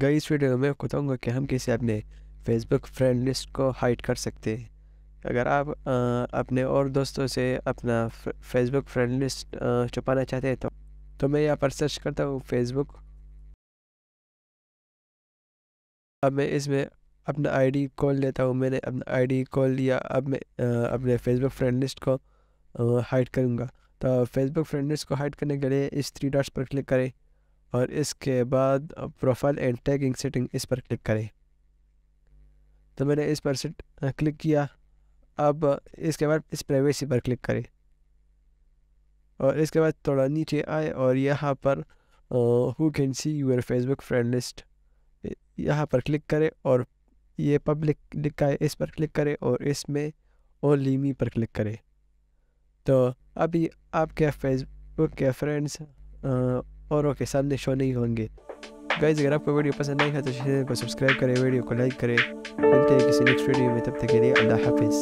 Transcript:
गई इस वीडियो में आपको बताऊँगा कि हम कैसे अपने फेसबुक फ्रेंड लिस्ट को हाइड कर सकते हैं अगर आप आ, अपने और दोस्तों से अपना फेसबुक फ्रेंड लिस्ट छुपाना चाहते हैं तो तो मैं यहाँ पर सर्च करता हूँ फेसबुक अब मैं इसमें अपना आईडी कॉल लेता हूँ मैंने अपना आईडी कॉल लिया अब मैं आ, अपने फेसबुक फ्रेंड लिस्ट को हाइड करूँगा तो फेसबुक फ्रेंड लिस्ट को हाइड करने के लिए इस थ्री डॉट्स पर क्लिक करें और इसके बाद प्रोफाइल एंड टैगिंग सेटिंग इस पर क्लिक करें तो मैंने इस पर सेट क्लिक किया अब इसके बाद इस प्राइवेसी पर क्लिक करें और इसके बाद थोड़ा नीचे आए और यहाँ पर who can see your Facebook friend list यहाँ पर क्लिक करें और ये पब्लिक लिखा है इस पर क्लिक करें और इसमें और लीमी पर क्लिक करें तो अभी आपके फेसबुक के फ्रेंड्स और के सामने शो नहीं होंगे गाइज अगर आपको वीडियो पसंद नहीं है तो चैनल को सब्सक्राइब करें वीडियो को लाइक करें मिलते हैं किसी नेक्स्ट वीडियो में तब तक के लिए अल्लाह हाफिज़